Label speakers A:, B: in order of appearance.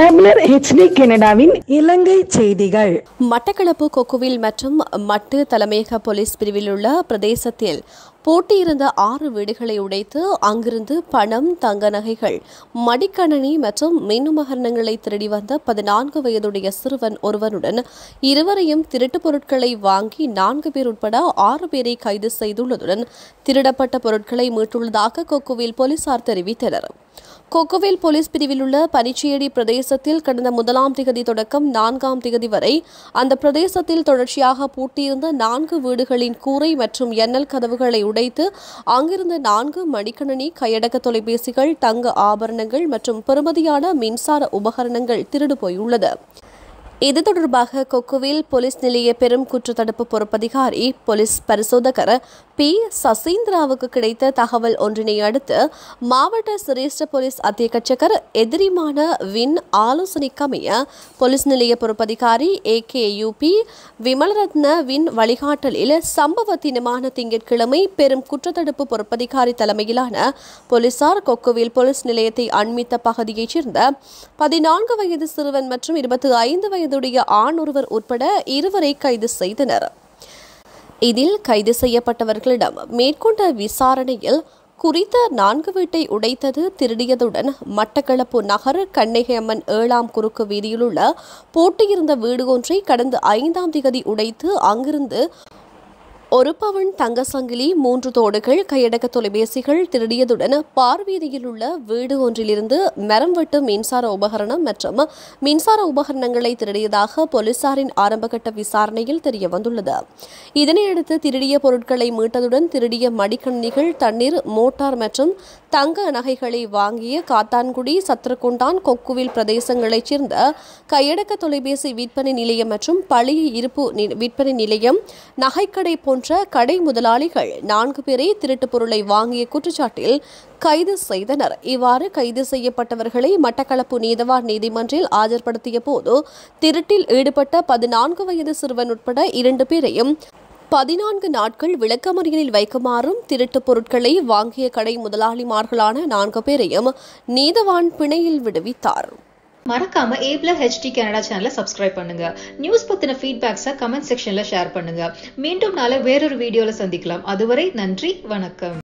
A: ஆப்னர் HD கனடாவின் இலங்கை செய்திகள் மட்டக்களப்பு கொக்குவில் மற்றும் மட்டு தலைமையக போலீஸ் பிரிவில் உள்ள பிரதேசத்தில் போட்டியிருந்த ஆறு வீடுகளை உடைத்து அங்கிருந்து பணம் தங்க நகைகள் மடிக்கணனி மற்றும் மின் உபகரணங்களை திருடி வந்த பதினான்கு வயதுடைய சிறுவன் ஒருவனுடன் இருவரையும் திருட்டு பொருட்களை வாங்கி நான்கு பேர் உட்பட ஆறு பேரை கைது செய்துள்ளதுடன் திருடப்பட்ட பொருட்களை மீட்டுள்ளதாக கொக்குவில் போலீசார் தெரிவித்தனா் கொக்குவேல் போலீஸ் பிரிவில் உள்ள பனிச்சியடி பிரதேசத்தில் கடந்த முதலாம் திகதி தொடக்கம் நான்காம் திகதி வரை அந்த பிரதேசத்தில் தொடர்ச்சியாக பூட்டியிருந்த நான்கு வீடுகளின் கூரை மற்றும் எண்ணல் கதவுகளை உடைத்து அங்கிருந்த நான்கு மடிக்கணினி கையடக்க தொலைபேசிகள் தங்க ஆபரணங்கள் மற்றும் பெறுமதியான மின்சார உபகரணங்கள் திருடு போயுள்ளது இது தொடர்பாக கொக்குவில் போலீஸ் நிலைய பெரும் குற்றத்தடுப்பு பொறுப்பதிகாரி போலீஸ் பரிசோதகர் பி சசீந்திராவுக்கு கிடைத்த தகவல் ஒன்றினை அடுத்து மாவட்ட சிரேஷ்ட போலீஸ் அத்தியட்சகர் எதிரிமான வின் ஆலோசனைக்கமைய போலீஸ் நிலைய பொறுப்பதிகாரி ஏ கே யூபி விமலரத்ன வின் வழிகாட்டலில் சம்பவ தினமான திங்கட்கிழமை பெரும் குற்றத்தடுப்பு பொறுப்பதிகாரி தலைமையிலான போலீசார் கொக்குவில் போலீஸ் நிலையத்தை அண்மித்த பகுதியைச் சேர்ந்த பதினான்கு வயது சிறுவன் மற்றும் இருபத்தி ஐந்து வயது வயதுடைய ஆண் ஒருவர் உட்பட இருவரை கைது செய்தனர் இதில் கைது செய்யப்பட்டவர்களிடம் மேற்கொண்ட விசாரணையில் குறித்த நான்கு வீட்டை உடைத்தது திருடியதுடன் மட்டக்களப்பு நகர் கண்ணிகையம்மன் ஏழாம் குறுக்கு வீதியிலுள்ள போட்டியிருந்த வீடு ஒன்றை கடந்த ஐந்தாம் திகதி உடைத்து அங்கிருந்து ஒரு பவன் தங்க சங்கிலி மூன்று தோடுகள் கையடக்க தொலைபேசிகள் திருடியதுடன் பார்வீதியில் உள்ள வீடு ஒன்றிலிருந்து மரம் வெட்டு மின்சார உபகரணம் மற்றும் மின்சார உபகரணங்களை திருடியதாக போலீசாரின் ஆரம்பகட்ட விசாரணையில் தெரிய வந்துள்ளது இதனையடுத்து திருடிய பொருட்களை மீட்டதுடன் திருடிய மடிக்கணினிகள் தண்ணீர் மோட்டார் மற்றும் தங்க நகைகளை வாங்கிய காத்தான்குடி சத்திரகுண்டான் கொக்குவில் பிரதேசங்களைச் சேர்ந்த கையடக்க தொலைபேசி விற்பனை நிலையம் மற்றும் பழைய இருப்பு விற்பனை நிலையம் நகைக்கடை போன்ற போன்ற கடை முதலாளிகள் நான்கு பேரை திருட்டுப் பொருளை வாங்கிய குற்றச்சாட்டில் கைது செய்தனர் இவ்வாறு கைது செய்யப்பட்டவர்களை மட்டக்களப்பு நீதவான் நீதிமன்றில் ஆஜர்படுத்திய போது திருட்டில் ஈடுபட்ட பதினான்கு வயது சிறுவன் உட்பட இரண்டு பேரையும் பதினான்கு நாட்கள் விளக்கமறியலில் வைக்குமாறும் திருட்டுப் பொருட்களை வாங்கிய கடை முதலாளிமார்களான நான்கு பேரையும் நீதவான் பிணையில் விடுவித்தார் மறக்காம ஏப்ல ஹெச்டி கனடா சேனலை சப்ஸ்கிரைப் பண்ணுங்க நியூஸ் பத்தின ஃபீட்பேக்ஸ கமெண்ட் செக்ஷன்ல ஷேர் பண்ணுங்க மீண்டும் நாளை வேறொரு வீடியோல சந்திக்கலாம் அதுவரை நன்றி வணக்கம்